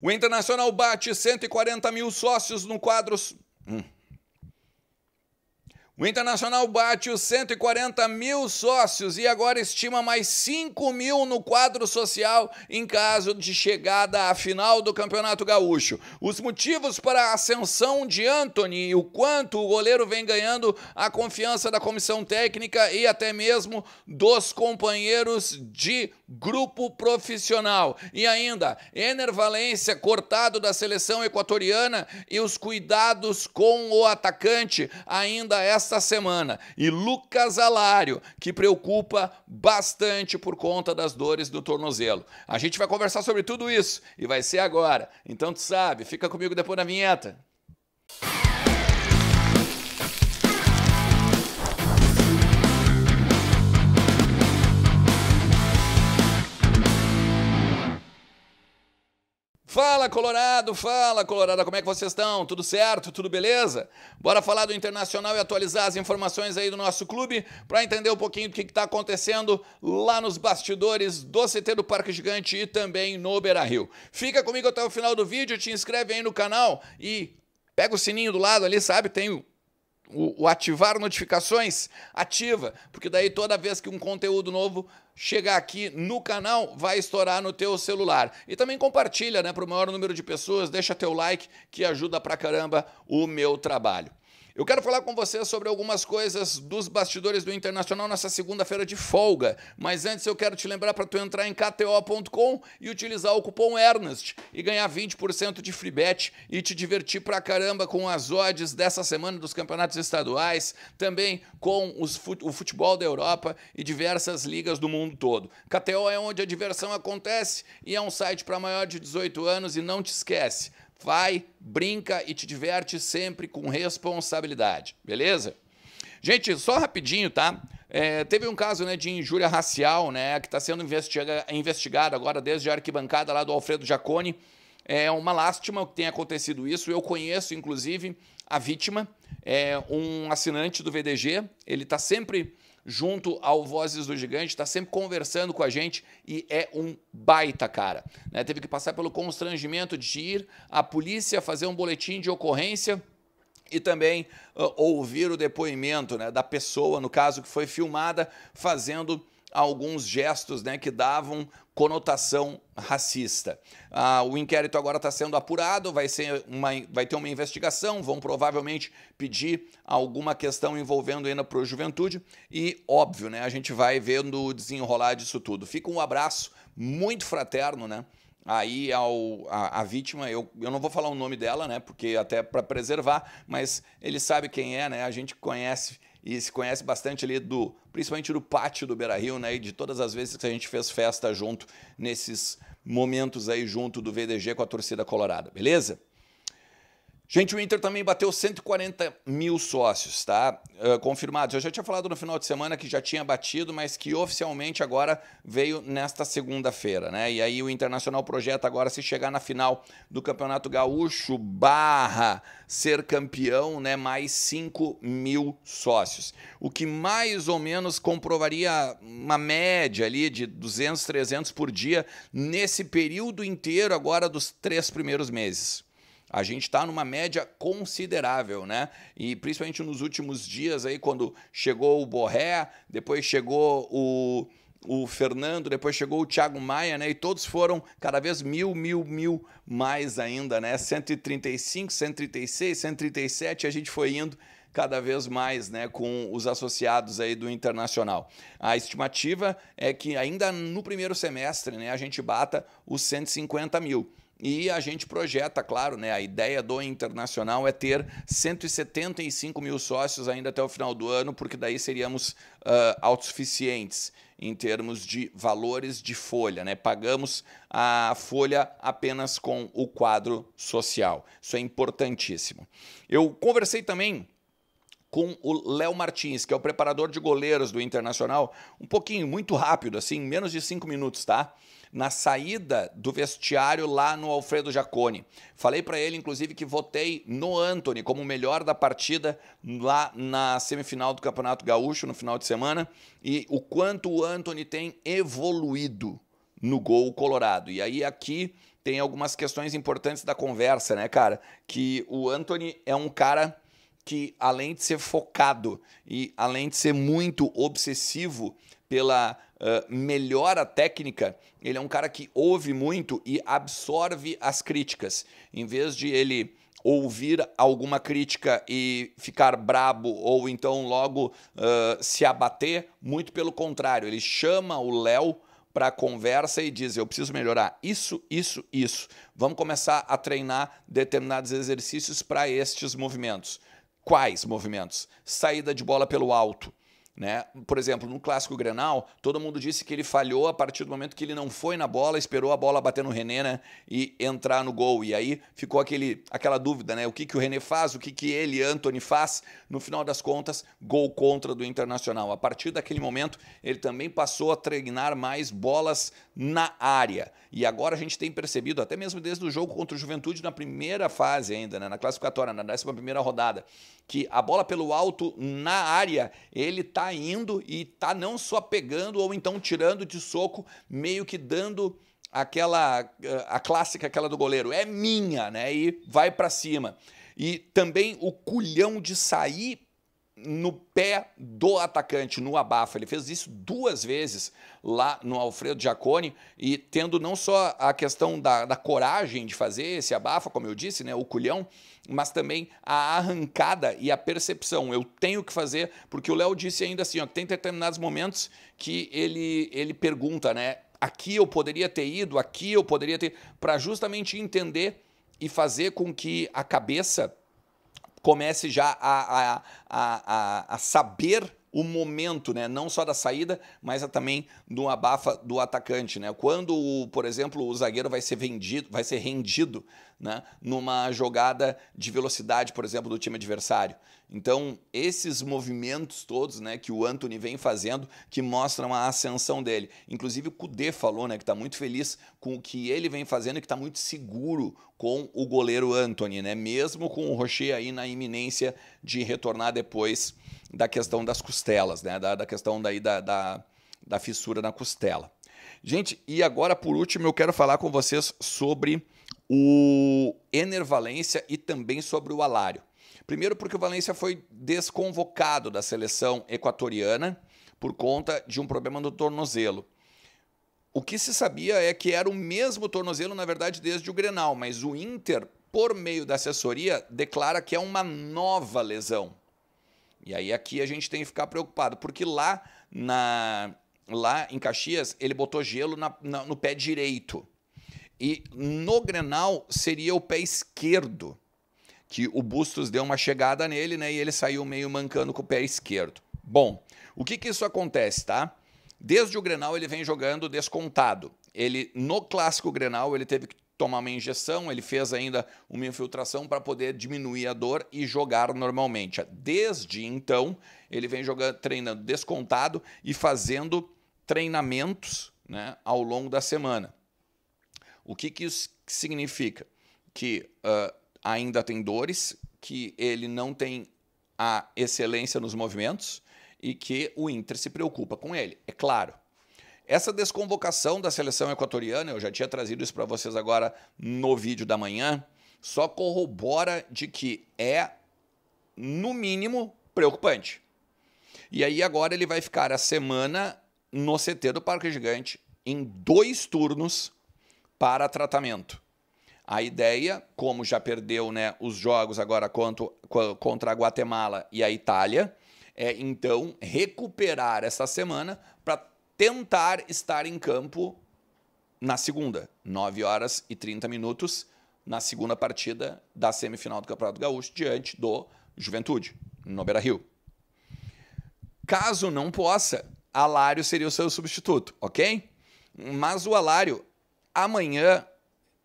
O Internacional bate 140 mil sócios no quadro. Hum. O Internacional bate os 140 mil sócios e agora estima mais 5 mil no quadro social em caso de chegada à final do Campeonato Gaúcho. Os motivos para a ascensão de Anthony e o quanto o goleiro vem ganhando a confiança da comissão técnica e até mesmo dos companheiros de grupo profissional. E ainda, Ener Valência cortado da seleção equatoriana e os cuidados com o atacante. Ainda essa esta semana e Lucas Alário, que preocupa bastante por conta das dores do tornozelo. A gente vai conversar sobre tudo isso e vai ser agora. Então tu sabe, fica comigo depois da vinheta. Fala Colorado, fala Colorado, como é que vocês estão? Tudo certo? Tudo beleza? Bora falar do internacional e atualizar as informações aí do nosso clube para entender um pouquinho do que está acontecendo lá nos bastidores do CT do Parque Gigante e também no Beira Rio. Fica comigo até o final do vídeo, te inscreve aí no canal e pega o sininho do lado ali, sabe? Tem o, o, ativar notificações, ativa, porque daí toda vez que um conteúdo novo chegar aqui no canal, vai estourar no teu celular. E também compartilha, né, para o maior número de pessoas, deixa teu like que ajuda pra caramba o meu trabalho. Eu quero falar com você sobre algumas coisas dos bastidores do Internacional nessa segunda-feira de folga, mas antes eu quero te lembrar para tu entrar em kto.com e utilizar o cupom Ernest e ganhar 20% de free bet e te divertir pra caramba com as odds dessa semana dos campeonatos estaduais, também com fut o futebol da Europa e diversas ligas do mundo todo. KTO é onde a diversão acontece e é um site para maior de 18 anos e não te esquece vai, brinca e te diverte sempre com responsabilidade, beleza? Gente, só rapidinho, tá? É, teve um caso né, de injúria racial, né, que está sendo investiga investigado agora desde a arquibancada lá do Alfredo Jaconi. É uma lástima que tenha acontecido isso. Eu conheço, inclusive, a vítima, é um assinante do VDG. Ele está sempre junto ao Vozes do Gigante, está sempre conversando com a gente e é um baita cara. Né? Teve que passar pelo constrangimento de ir à polícia fazer um boletim de ocorrência e também uh, ouvir o depoimento né, da pessoa, no caso, que foi filmada fazendo alguns gestos né, que davam conotação racista. Ah, o inquérito agora está sendo apurado, vai, ser uma, vai ter uma investigação, vão provavelmente pedir alguma questão envolvendo ainda para a juventude e, óbvio, né, a gente vai vendo o desenrolar disso tudo. Fica um abraço muito fraterno, né? Aí ao, a, a vítima, eu, eu não vou falar o nome dela, né? Porque até para preservar, mas ele sabe quem é, né? A gente conhece e se conhece bastante ali do, principalmente do pátio do Beira Rio, né? E de todas as vezes que a gente fez festa junto nesses momentos aí junto do VDG com a torcida colorada, beleza? Gente, o Inter também bateu 140 mil sócios, tá? Uh, confirmados. Eu já tinha falado no final de semana que já tinha batido, mas que oficialmente agora veio nesta segunda-feira, né? E aí o Internacional projeta agora se chegar na final do Campeonato Gaúcho barra ser campeão, né? Mais 5 mil sócios. O que mais ou menos comprovaria uma média ali de 200, 300 por dia nesse período inteiro agora dos três primeiros meses. A gente está numa média considerável, né? E principalmente nos últimos dias aí, quando chegou o Borré, depois chegou o, o Fernando, depois chegou o Thiago Maia, né? E todos foram cada vez mil, mil, mil mais ainda, né? 135, 136, 137, a gente foi indo cada vez mais né, com os associados aí do Internacional. A estimativa é que ainda no primeiro semestre né, a gente bata os 150 mil. E a gente projeta, claro, né? A ideia do internacional é ter 175 mil sócios ainda até o final do ano, porque daí seríamos uh, autossuficientes em termos de valores de folha, né? Pagamos a folha apenas com o quadro social. Isso é importantíssimo. Eu conversei também com o Léo Martins, que é o preparador de goleiros do Internacional, um pouquinho, muito rápido, assim, menos de cinco minutos, tá? Na saída do vestiário lá no Alfredo Jacone. Falei para ele, inclusive, que votei no Anthony como o melhor da partida lá na semifinal do Campeonato Gaúcho no final de semana e o quanto o Anthony tem evoluído no gol colorado. E aí aqui tem algumas questões importantes da conversa, né, cara? Que o Anthony é um cara que além de ser focado e além de ser muito obsessivo pela uh, melhora técnica, ele é um cara que ouve muito e absorve as críticas. Em vez de ele ouvir alguma crítica e ficar brabo ou então logo uh, se abater, muito pelo contrário, ele chama o Léo para a conversa e diz: Eu preciso melhorar isso, isso, isso. Vamos começar a treinar determinados exercícios para estes movimentos. Quais movimentos? Saída de bola pelo alto, né? Por exemplo, no clássico Grenal, todo mundo disse que ele falhou a partir do momento que ele não foi na bola, esperou a bola bater no René né? e entrar no gol. E aí ficou aquele, aquela dúvida, né? O que, que o René faz, o que, que ele, Anthony, faz. No final das contas, gol contra do Internacional. A partir daquele momento, ele também passou a treinar mais bolas na área. E agora a gente tem percebido, até mesmo desde o jogo contra o Juventude, na primeira fase ainda, né? na classificatória, na 11 primeira rodada, que a bola pelo alto na área, ele está indo e tá não só pegando ou então tirando de soco, meio que dando aquela eh, a clássica aquela do goleiro, é minha, né? E vai para cima. E também o culhão de sair no pé do atacante, no abafo. Ele fez isso duas vezes lá no Alfredo Giacone e tendo não só a questão da, da coragem de fazer esse abafa, como eu disse, né, o culhão, mas também a arrancada e a percepção. Eu tenho que fazer, porque o Léo disse ainda assim, ó, que tem determinados momentos que ele, ele pergunta, né? Aqui eu poderia ter ido, aqui eu poderia ter... para justamente entender e fazer com que a cabeça comece já a, a, a, a saber o momento, né? não só da saída, mas também do abafa do atacante. Né? Quando, por exemplo, o zagueiro vai ser vendido, vai ser rendido né? numa jogada de velocidade, por exemplo, do time adversário. Então, esses movimentos todos né, que o Anthony vem fazendo, que mostram a ascensão dele. Inclusive, o Kudê falou né, que está muito feliz com o que ele vem fazendo e que está muito seguro com o goleiro Anthony, né? mesmo com o Rocher aí na iminência de retornar depois da questão das costelas, né? da, da questão daí da, da, da fissura na costela. Gente, e agora por último eu quero falar com vocês sobre o Enervalência e também sobre o Alário. Primeiro porque o Valência foi desconvocado da seleção equatoriana por conta de um problema no tornozelo. O que se sabia é que era o mesmo tornozelo, na verdade, desde o Grenal, mas o Inter, por meio da assessoria, declara que é uma nova lesão. E aí aqui a gente tem que ficar preocupado, porque lá na lá em Caxias ele botou gelo na, na, no pé direito. E no Grenal seria o pé esquerdo, que o Bustos deu uma chegada nele, né, e ele saiu meio mancando com o pé esquerdo. Bom, o que que isso acontece, tá? Desde o Grenal ele vem jogando descontado. Ele no clássico Grenal ele teve que tomar uma injeção, ele fez ainda uma infiltração para poder diminuir a dor e jogar normalmente. Desde então, ele vem jogando, treinando descontado e fazendo treinamentos né, ao longo da semana. O que, que isso significa? Que uh, ainda tem dores, que ele não tem a excelência nos movimentos e que o Inter se preocupa com ele. É claro, essa desconvocação da seleção equatoriana, eu já tinha trazido isso para vocês agora no vídeo da manhã, só corrobora de que é, no mínimo, preocupante. E aí agora ele vai ficar a semana no CT do Parque Gigante em dois turnos para tratamento. A ideia, como já perdeu né, os jogos agora contra, contra a Guatemala e a Itália, é então recuperar essa semana tentar estar em campo na segunda, 9 horas e 30 minutos, na segunda partida da semifinal do Campeonato Gaúcho, diante do Juventude, no Beira Rio. Caso não possa, Alário seria o seu substituto, ok? Mas o Alário, amanhã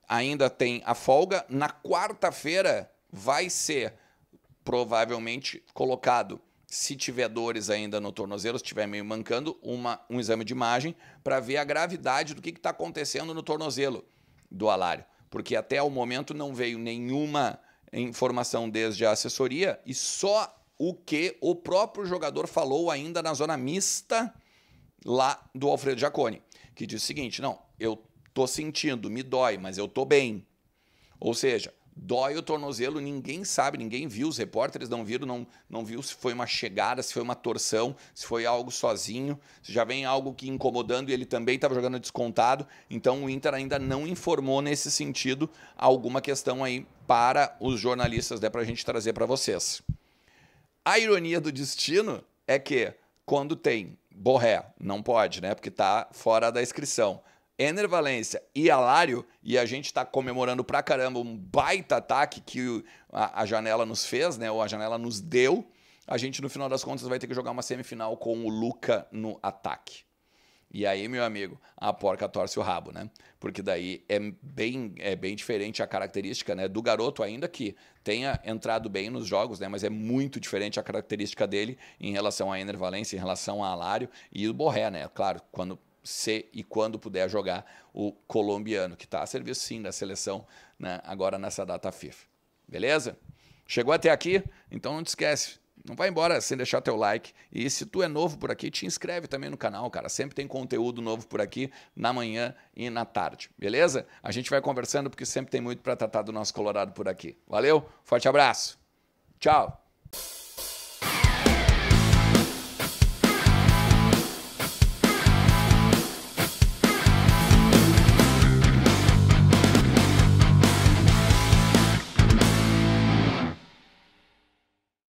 ainda tem a folga, na quarta-feira vai ser provavelmente colocado se tiver dores ainda no tornozelo, se estiver meio mancando, uma, um exame de imagem para ver a gravidade do que está acontecendo no tornozelo do Alário. Porque até o momento não veio nenhuma informação desde a assessoria e só o que o próprio jogador falou ainda na zona mista lá do Alfredo Jaconi, que diz o seguinte: não, eu tô sentindo, me dói, mas eu tô bem. Ou seja, dói o tornozelo, ninguém sabe, ninguém viu, os repórteres não viram, não, não viu se foi uma chegada, se foi uma torção, se foi algo sozinho, se já vem algo que incomodando e ele também estava jogando descontado. Então o Inter ainda não informou nesse sentido alguma questão aí para os jornalistas, né, para a gente trazer para vocês. A ironia do destino é que quando tem Borré, não pode, né? Porque está fora da inscrição. Ener Valência e Alário, e a gente está comemorando pra caramba um baita ataque que a, a, janela nos fez, né? Ou a janela nos deu. A gente, no final das contas, vai ter que jogar uma semifinal com o Luca no ataque. E aí, meu amigo, a porca torce o rabo, né? Porque daí é bem, é bem diferente a característica né, do garoto, ainda que tenha entrado bem nos jogos, né? Mas é muito diferente a característica dele em relação a Ener Valência, em relação a Alário e o Borré, né? Claro, quando se e quando puder jogar o colombiano, que está a serviço sim da seleção né, agora nessa data FIFA. Beleza? Chegou até aqui? Então não te esquece. Não vai embora sem deixar teu like. E se tu é novo por aqui, te inscreve também no canal, cara. Sempre tem conteúdo novo por aqui na manhã e na tarde, beleza? A gente vai conversando porque sempre tem muito para tratar do nosso Colorado por aqui. Valeu, forte abraço. Tchau.